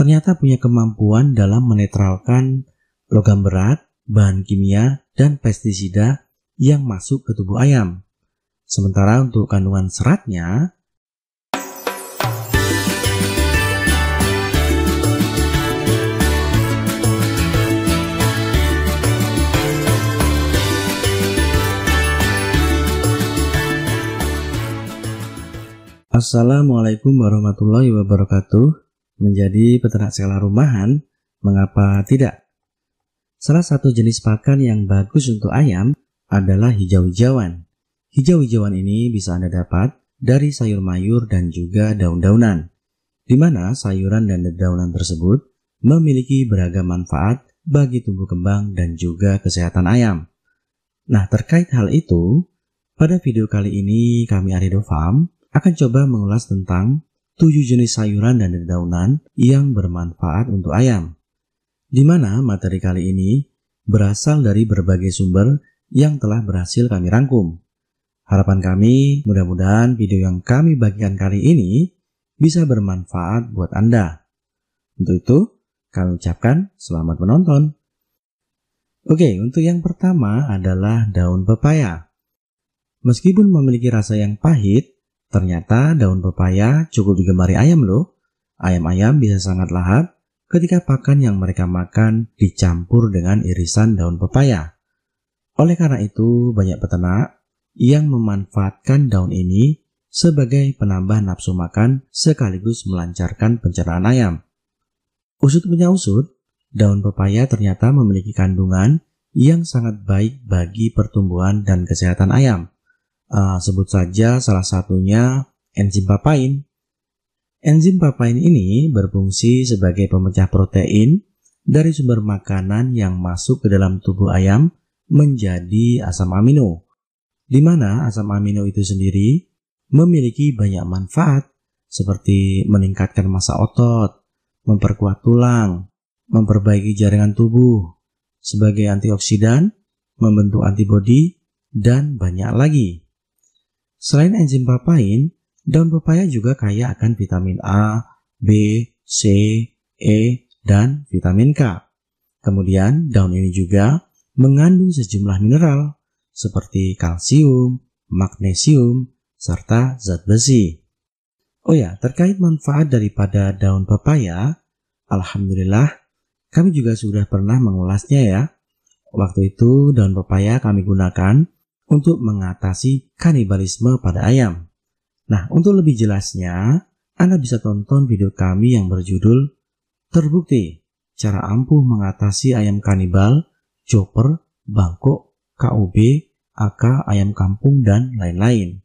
ternyata punya kemampuan dalam menetralkan logam berat, bahan kimia, dan pestisida yang masuk ke tubuh ayam. Sementara untuk kandungan seratnya, Assalamualaikum warahmatullahi wabarakatuh menjadi peternak skala rumahan, mengapa tidak? Salah satu jenis pakan yang bagus untuk ayam adalah hijau-hijauan. Hijau-hijauan ini bisa Anda dapat dari sayur mayur dan juga daun-daunan, di mana sayuran dan daun-daunan tersebut memiliki beragam manfaat bagi tumbuh kembang dan juga kesehatan ayam. Nah, terkait hal itu, pada video kali ini kami Arido Farm akan coba mengulas tentang tujuh jenis sayuran dan dedaunan yang bermanfaat untuk ayam. Di mana materi kali ini berasal dari berbagai sumber yang telah berhasil kami rangkum. Harapan kami, mudah-mudahan video yang kami bagikan kali ini bisa bermanfaat buat Anda. Untuk itu, kami ucapkan selamat menonton. Oke, untuk yang pertama adalah daun pepaya. Meskipun memiliki rasa yang pahit, Ternyata daun pepaya cukup digemari ayam loh. Ayam-ayam bisa sangat lahap ketika pakan yang mereka makan dicampur dengan irisan daun pepaya. Oleh karena itu, banyak peternak yang memanfaatkan daun ini sebagai penambah nafsu makan sekaligus melancarkan pencernaan ayam. Usut punya usut, daun pepaya ternyata memiliki kandungan yang sangat baik bagi pertumbuhan dan kesehatan ayam. Uh, sebut saja salah satunya enzim papain. Enzim papain ini berfungsi sebagai pemecah protein dari sumber makanan yang masuk ke dalam tubuh ayam menjadi asam amino, di mana asam amino itu sendiri memiliki banyak manfaat seperti meningkatkan massa otot, memperkuat tulang, memperbaiki jaringan tubuh, sebagai antioksidan, membentuk antibodi, dan banyak lagi. Selain enzim papain, daun pepaya juga kaya akan vitamin A, B, C, E, dan vitamin K. Kemudian, daun ini juga mengandung sejumlah mineral seperti kalsium, magnesium, serta zat besi. Oh ya, terkait manfaat daripada daun pepaya, alhamdulillah kami juga sudah pernah mengulasnya ya. Waktu itu daun pepaya kami gunakan untuk mengatasi kanibalisme pada ayam. Nah, untuk lebih jelasnya, Anda bisa tonton video kami yang berjudul Terbukti Cara Ampuh Mengatasi Ayam Kanibal, Chopper, Bangkok, KUB, AK, Ayam Kampung, dan lain-lain.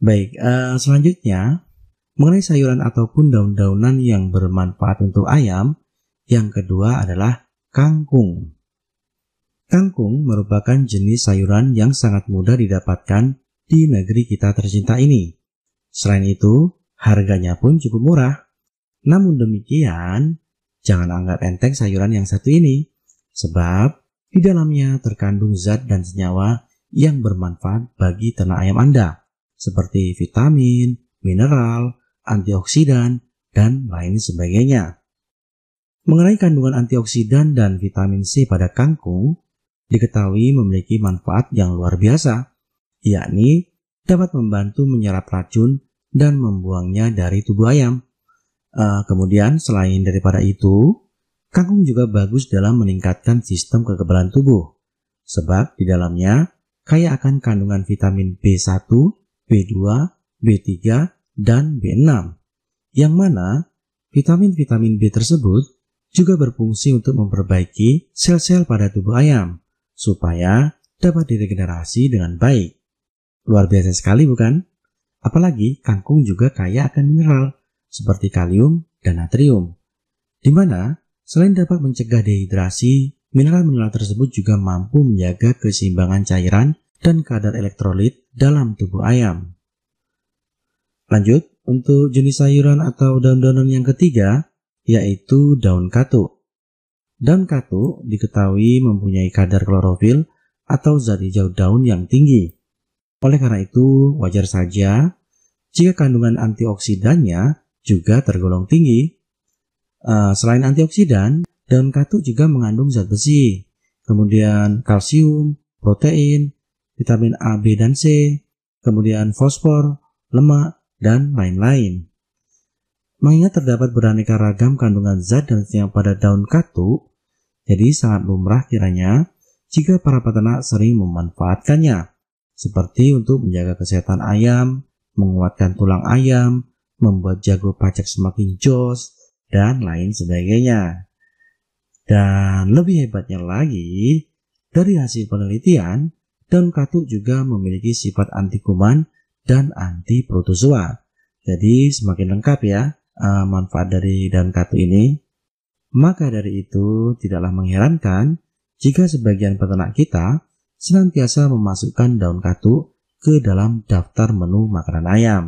Baik, uh, selanjutnya, mengenai sayuran ataupun daun-daunan yang bermanfaat untuk ayam, yang kedua adalah kangkung. Kangkung merupakan jenis sayuran yang sangat mudah didapatkan di negeri kita tercinta ini. Selain itu, harganya pun cukup murah. Namun demikian, jangan anggap enteng sayuran yang satu ini, sebab di dalamnya terkandung zat dan senyawa yang bermanfaat bagi ternak ayam Anda, seperti vitamin, mineral, antioksidan, dan lain sebagainya. Mengenai kandungan antioksidan dan vitamin C pada kangkung, diketahui memiliki manfaat yang luar biasa, yakni dapat membantu menyerap racun dan membuangnya dari tubuh ayam. Uh, kemudian selain daripada itu, kangkung juga bagus dalam meningkatkan sistem kekebalan tubuh, sebab di dalamnya kaya akan kandungan vitamin B1, B2, B3, dan B6, yang mana vitamin-vitamin B tersebut juga berfungsi untuk memperbaiki sel-sel pada tubuh ayam supaya dapat diregenerasi dengan baik. Luar biasa sekali bukan? Apalagi kangkung juga kaya akan mineral seperti kalium dan natrium. Di mana selain dapat mencegah dehidrasi, mineral-mineral tersebut juga mampu menjaga keseimbangan cairan dan kadar elektrolit dalam tubuh ayam. Lanjut, untuk jenis sayuran atau daun-daunan yang ketiga, yaitu daun katuk. Daun katuk diketahui mempunyai kadar klorofil atau zat hijau daun yang tinggi. Oleh karena itu, wajar saja jika kandungan antioksidannya juga tergolong tinggi. Eh, selain antioksidan, daun katuk juga mengandung zat besi, kemudian kalsium, protein, vitamin A, B, dan C, kemudian fosfor, lemak, dan lain-lain. Mengingat terdapat beraneka ragam kandungan zat dan senyap pada daun katuk, jadi sangat lumrah kiranya jika para peternak sering memanfaatkannya, seperti untuk menjaga kesehatan ayam, menguatkan tulang ayam, membuat jago pajak semakin jos, dan lain sebagainya. Dan lebih hebatnya lagi, dari hasil penelitian, daun katuk juga memiliki sifat anti kuman dan anti protozoa. Jadi semakin lengkap ya eh, manfaat dari daun katuk ini. Maka dari itu, tidaklah mengherankan jika sebagian peternak kita senantiasa memasukkan daun katuk ke dalam daftar menu makanan ayam.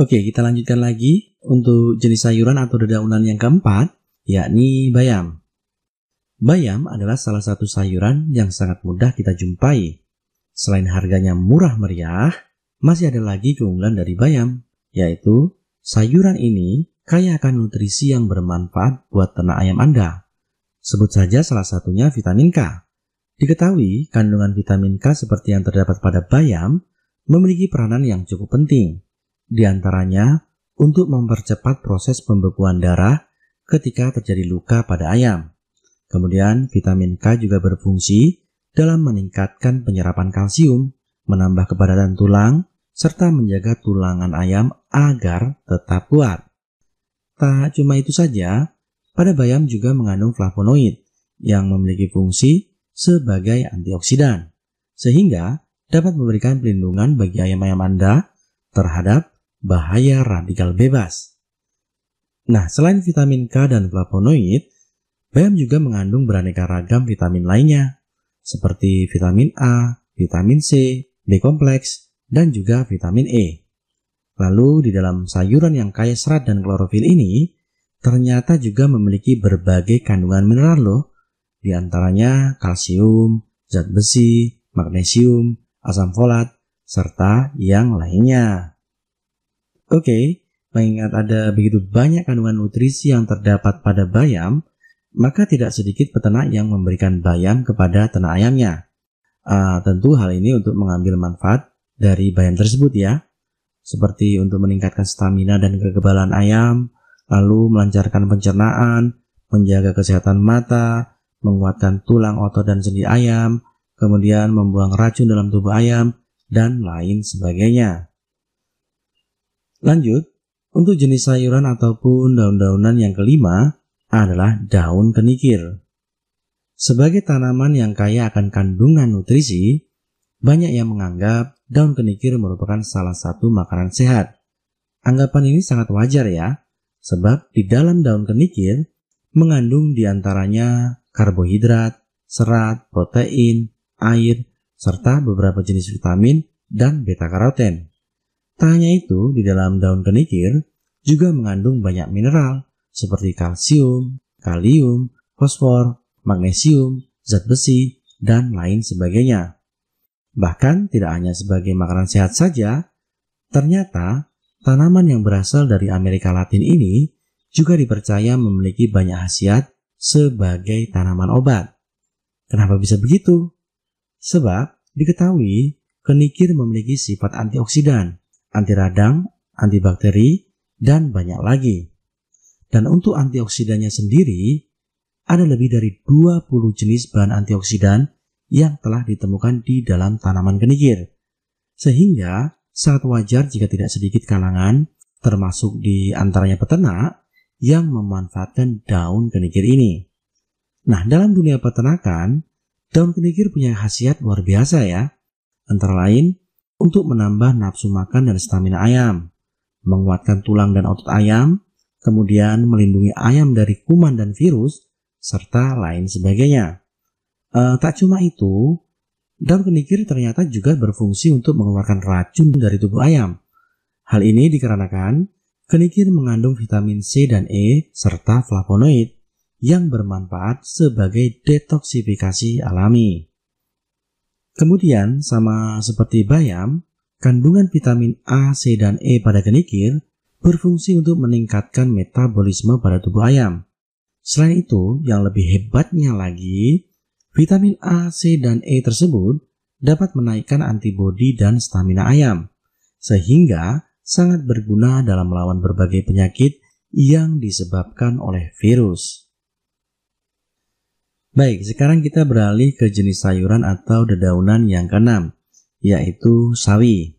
Oke, kita lanjutkan lagi untuk jenis sayuran atau dedaunan yang keempat, yakni bayam. Bayam adalah salah satu sayuran yang sangat mudah kita jumpai. Selain harganya murah meriah, masih ada lagi keunggulan dari bayam, yaitu sayuran ini kaya akan nutrisi yang bermanfaat buat ternak ayam Anda. Sebut saja salah satunya vitamin K. Diketahui, kandungan vitamin K seperti yang terdapat pada bayam memiliki peranan yang cukup penting. Di antaranya, untuk mempercepat proses pembekuan darah ketika terjadi luka pada ayam. Kemudian, vitamin K juga berfungsi dalam meningkatkan penyerapan kalsium, menambah kepadatan tulang, serta menjaga tulangan ayam agar tetap kuat. Tak cuma itu saja, pada bayam juga mengandung flavonoid yang memiliki fungsi sebagai antioksidan, sehingga dapat memberikan pelindungan bagi ayam-ayam Anda terhadap bahaya radikal bebas. Nah, selain vitamin K dan flavonoid, bayam juga mengandung beraneka ragam vitamin lainnya, seperti vitamin A, vitamin C, B kompleks, dan juga vitamin E. Lalu di dalam sayuran yang kaya serat dan klorofil ini ternyata juga memiliki berbagai kandungan mineral loh, di antaranya kalsium, zat besi, magnesium, asam folat, serta yang lainnya. Oke, mengingat ada begitu banyak kandungan nutrisi yang terdapat pada bayam, maka tidak sedikit peternak yang memberikan bayam kepada ternak ayamnya. Uh, tentu hal ini untuk mengambil manfaat dari bayam tersebut ya seperti untuk meningkatkan stamina dan kekebalan ayam, lalu melancarkan pencernaan, menjaga kesehatan mata, menguatkan tulang otot dan sendi ayam, kemudian membuang racun dalam tubuh ayam, dan lain sebagainya. Lanjut, untuk jenis sayuran ataupun daun-daunan yang kelima adalah daun kenikir. Sebagai tanaman yang kaya akan kandungan nutrisi, banyak yang menganggap daun kenikir merupakan salah satu makanan sehat. Anggapan ini sangat wajar ya, sebab di dalam daun kenikir mengandung diantaranya karbohidrat, serat, protein, air, serta beberapa jenis vitamin dan beta karoten. Tak hanya itu, di dalam daun kenikir juga mengandung banyak mineral seperti kalsium, kalium, fosfor, magnesium, zat besi, dan lain sebagainya. Bahkan tidak hanya sebagai makanan sehat saja, ternyata tanaman yang berasal dari Amerika Latin ini juga dipercaya memiliki banyak khasiat sebagai tanaman obat. Kenapa bisa begitu? Sebab diketahui kenikir memiliki sifat antioksidan, anti radang, antibakteri, dan banyak lagi. Dan untuk antioksidannya sendiri, ada lebih dari 20 jenis bahan antioksidan yang telah ditemukan di dalam tanaman kenikir. Sehingga sangat wajar jika tidak sedikit kalangan, termasuk di antaranya peternak, yang memanfaatkan daun kenikir ini. Nah, dalam dunia peternakan, daun kenikir punya khasiat luar biasa ya. Antara lain, untuk menambah nafsu makan dan stamina ayam, menguatkan tulang dan otot ayam, kemudian melindungi ayam dari kuman dan virus, serta lain sebagainya. Uh, tak cuma itu, daun kenikir ternyata juga berfungsi untuk mengeluarkan racun dari tubuh ayam. Hal ini dikarenakan kenikir mengandung vitamin C dan E serta flavonoid yang bermanfaat sebagai detoksifikasi alami. Kemudian, sama seperti bayam, kandungan vitamin A, C, dan E pada kenikir berfungsi untuk meningkatkan metabolisme pada tubuh ayam. Selain itu, yang lebih hebatnya lagi, Vitamin A, C, dan E tersebut dapat menaikkan antibodi dan stamina ayam, sehingga sangat berguna dalam melawan berbagai penyakit yang disebabkan oleh virus. Baik, sekarang kita beralih ke jenis sayuran atau dedaunan yang keenam, yaitu sawi.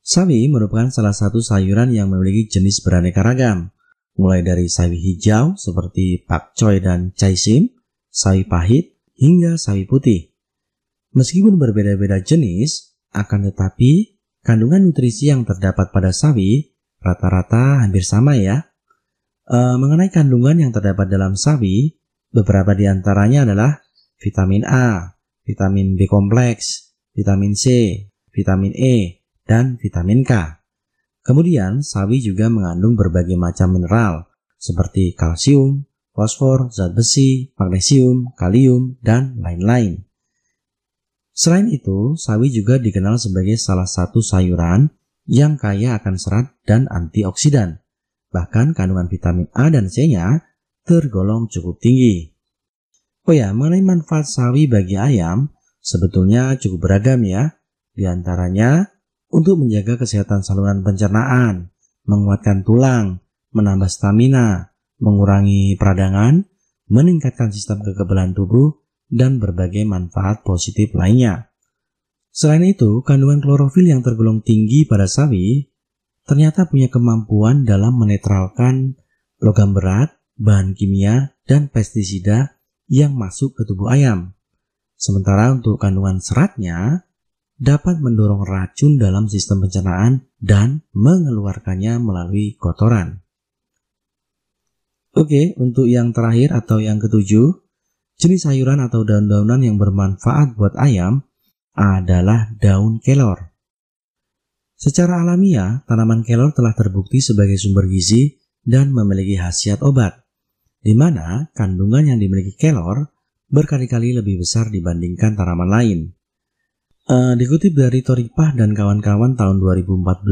Sawi merupakan salah satu sayuran yang memiliki jenis beraneka ragam, mulai dari sawi hijau seperti pakcoy dan caisim, sawi pahit, hingga sawi putih. Meskipun berbeda-beda jenis, akan tetapi kandungan nutrisi yang terdapat pada sawi rata-rata hampir sama ya. E, mengenai kandungan yang terdapat dalam sawi, beberapa di antaranya adalah vitamin A, vitamin B kompleks, vitamin C, vitamin E, dan vitamin K. Kemudian, sawi juga mengandung berbagai macam mineral seperti kalsium, fosfor, zat besi, magnesium, kalium, dan lain-lain. Selain itu, sawi juga dikenal sebagai salah satu sayuran yang kaya akan serat dan antioksidan. Bahkan kandungan vitamin A dan C-nya tergolong cukup tinggi. Oh ya, mengenai manfaat sawi bagi ayam, sebetulnya cukup beragam ya. Di antaranya, untuk menjaga kesehatan saluran pencernaan, menguatkan tulang, menambah stamina, mengurangi peradangan, meningkatkan sistem kekebalan tubuh, dan berbagai manfaat positif lainnya. Selain itu, kandungan klorofil yang tergolong tinggi pada sawi ternyata punya kemampuan dalam menetralkan logam berat, bahan kimia, dan pestisida yang masuk ke tubuh ayam. Sementara untuk kandungan seratnya dapat mendorong racun dalam sistem pencernaan dan mengeluarkannya melalui kotoran. Oke, untuk yang terakhir atau yang ketujuh, jenis sayuran atau daun-daunan yang bermanfaat buat ayam adalah daun kelor. Secara alamiah, tanaman kelor telah terbukti sebagai sumber gizi dan memiliki khasiat obat, di mana kandungan yang dimiliki kelor berkali-kali lebih besar dibandingkan tanaman lain. E, dikutip dari Toripah dan kawan-kawan tahun 2014,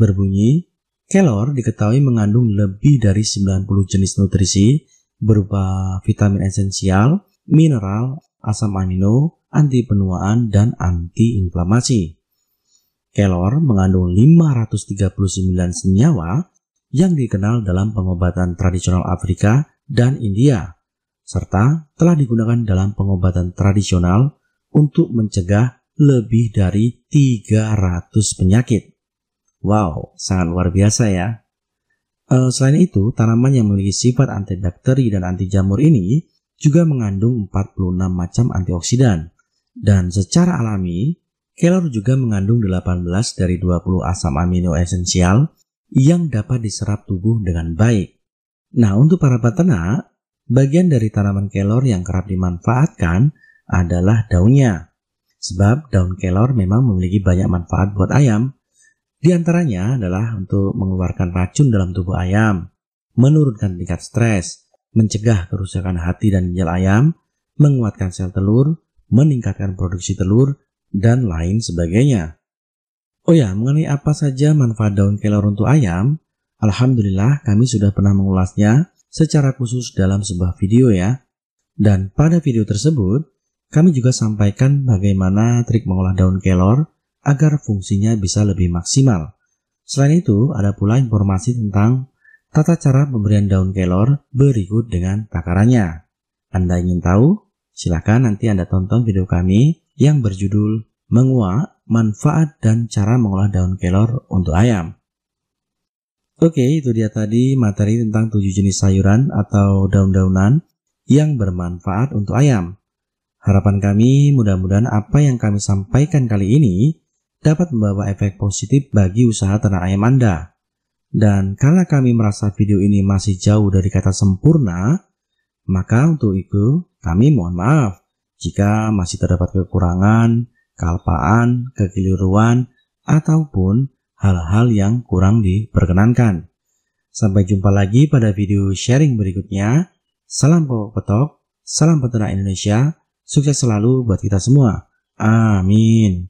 berbunyi, Kelor diketahui mengandung lebih dari 90 jenis nutrisi berupa vitamin esensial, mineral, asam amino, anti penuaan, dan anti inflamasi. Kelor mengandung 539 senyawa yang dikenal dalam pengobatan tradisional Afrika dan India, serta telah digunakan dalam pengobatan tradisional untuk mencegah lebih dari 300 penyakit. Wow, sangat luar biasa ya. Uh, selain itu, tanaman yang memiliki sifat antibakteri dan anti jamur ini juga mengandung 46 macam antioksidan. Dan secara alami, kelor juga mengandung 18 dari 20 asam amino esensial yang dapat diserap tubuh dengan baik. Nah, untuk para peternak, bagian dari tanaman kelor yang kerap dimanfaatkan adalah daunnya. Sebab daun kelor memang memiliki banyak manfaat buat ayam. Di antaranya adalah untuk mengeluarkan racun dalam tubuh ayam, menurunkan tingkat stres, mencegah kerusakan hati dan ginjal ayam, menguatkan sel telur, meningkatkan produksi telur, dan lain sebagainya. Oh ya, mengenai apa saja manfaat daun kelor untuk ayam, Alhamdulillah kami sudah pernah mengulasnya secara khusus dalam sebuah video ya. Dan pada video tersebut, kami juga sampaikan bagaimana trik mengolah daun kelor agar fungsinya bisa lebih maksimal. Selain itu, ada pula informasi tentang tata cara pemberian daun kelor berikut dengan takarannya. Anda ingin tahu? Silahkan nanti Anda tonton video kami yang berjudul Menguak, Manfaat dan Cara Mengolah Daun Kelor untuk Ayam. Oke, itu dia tadi materi tentang tujuh jenis sayuran atau daun-daunan yang bermanfaat untuk ayam. Harapan kami mudah-mudahan apa yang kami sampaikan kali ini dapat membawa efek positif bagi usaha ternak ayam Anda. Dan karena kami merasa video ini masih jauh dari kata sempurna, maka untuk itu kami mohon maaf jika masih terdapat kekurangan, kealpaan, kekeliruan, ataupun hal-hal yang kurang diperkenankan. Sampai jumpa lagi pada video sharing berikutnya. Salam kokok petok, salam peternak Indonesia, sukses selalu buat kita semua. Amin.